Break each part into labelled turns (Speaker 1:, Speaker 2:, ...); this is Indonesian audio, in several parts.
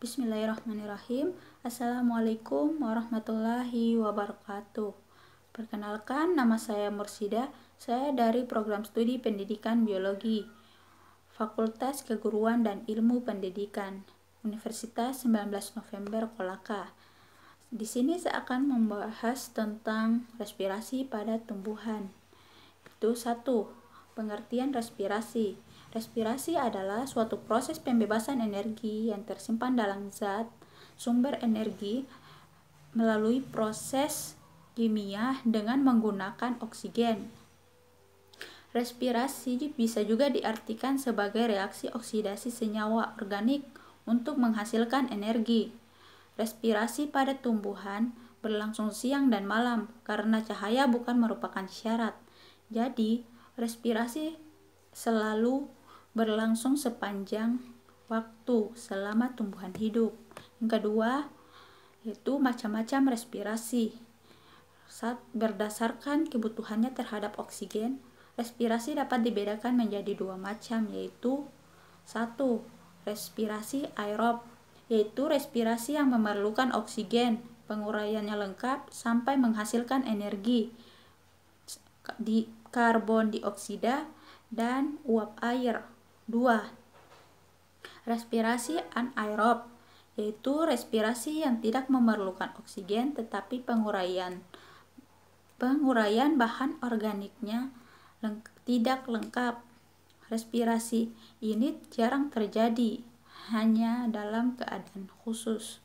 Speaker 1: Bismillahirrahmanirrahim. Assalamualaikum warahmatullahi wabarakatuh. Perkenalkan, nama saya Mursida. Saya dari program studi Pendidikan Biologi, Fakultas Keguruan dan Ilmu Pendidikan, Universitas 19 November Kolaka. Di sini saya akan membahas tentang respirasi pada tumbuhan. Itu satu, pengertian respirasi. Respirasi adalah suatu proses pembebasan energi yang tersimpan dalam zat sumber energi melalui proses kimia dengan menggunakan oksigen. Respirasi bisa juga diartikan sebagai reaksi oksidasi senyawa organik untuk menghasilkan energi. Respirasi pada tumbuhan berlangsung siang dan malam karena cahaya bukan merupakan syarat. Jadi, respirasi selalu berlangsung sepanjang waktu selama tumbuhan hidup. Yang kedua, yaitu macam-macam respirasi. Saat berdasarkan kebutuhannya terhadap oksigen, respirasi dapat dibedakan menjadi dua macam yaitu satu, respirasi aerob, yaitu respirasi yang memerlukan oksigen, penguraiannya lengkap sampai menghasilkan energi di karbon dioksida dan uap air. 2. Respirasi anaerob yaitu respirasi yang tidak memerlukan oksigen tetapi penguraian penguraian bahan organiknya leng tidak lengkap. Respirasi ini jarang terjadi, hanya dalam keadaan khusus.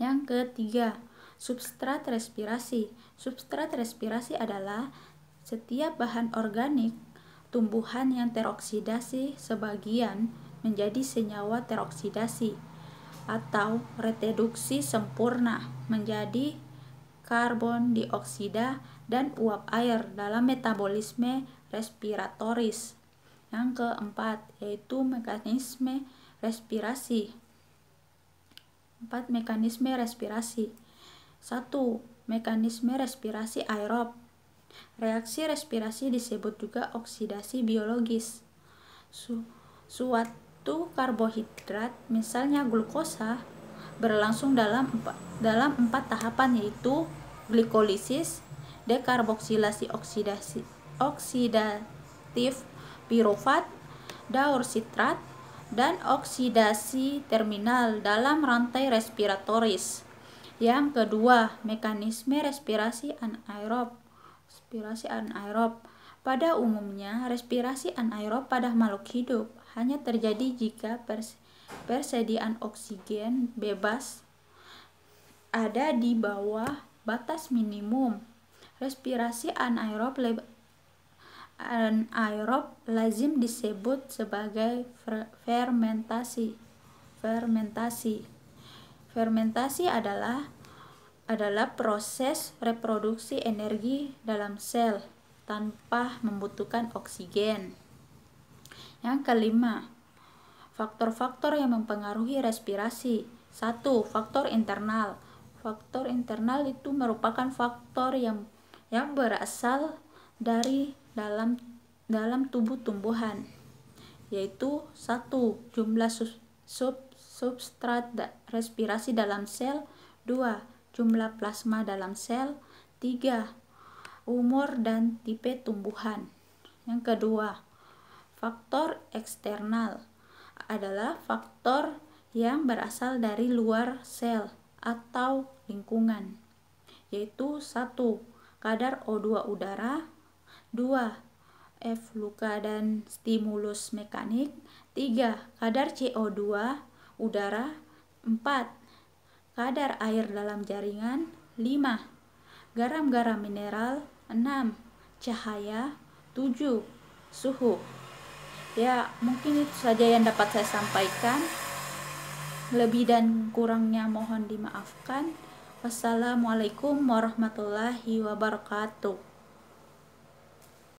Speaker 1: Yang ketiga, substrat respirasi. Substrat respirasi adalah setiap bahan organik tumbuhan yang teroksidasi sebagian menjadi senyawa teroksidasi atau reduksi sempurna menjadi karbon dioksida dan uap air dalam metabolisme respiratoris. Yang keempat, yaitu mekanisme respirasi. Empat mekanisme respirasi. Satu, mekanisme respirasi aerob Reaksi respirasi disebut juga oksidasi biologis. Su suatu karbohidrat, misalnya glukosa, berlangsung dalam dalam empat tahapan yaitu glikolisis, dekarboksilasi oksidasi oksidatif pirofat, daur sitrat, dan oksidasi terminal dalam rantai respiratoris. Yang kedua, mekanisme respirasi anaerob Respirasi anaerob Pada umumnya, respirasi anaerob pada makhluk hidup hanya terjadi jika pers persediaan oksigen bebas ada di bawah batas minimum. Respirasi anaerob anaerob lazim disebut sebagai fermentasi. Fermentasi. Fermentasi adalah adalah proses reproduksi energi dalam sel tanpa membutuhkan oksigen. Yang kelima, faktor-faktor yang mempengaruhi respirasi. Satu, faktor internal. Faktor internal itu merupakan faktor yang yang berasal dari dalam dalam tubuh tumbuhan, yaitu satu jumlah sub, sub substrat da, respirasi dalam sel, dua jumlah plasma dalam sel. Tiga, umur dan tipe tumbuhan. Yang kedua, faktor eksternal adalah faktor yang berasal dari luar sel atau lingkungan, yaitu satu kadar O2 udara, 2. luka dan stimulus mekanik 3. Kadar CO2 udara 4 kadar air dalam jaringan 5, garam-garam mineral 6, cahaya 7, suhu. Ya, mungkin itu saja yang dapat saya sampaikan. Lebih dan kurangnya mohon dimaafkan. Wassalamualaikum warahmatullahi wabarakatuh.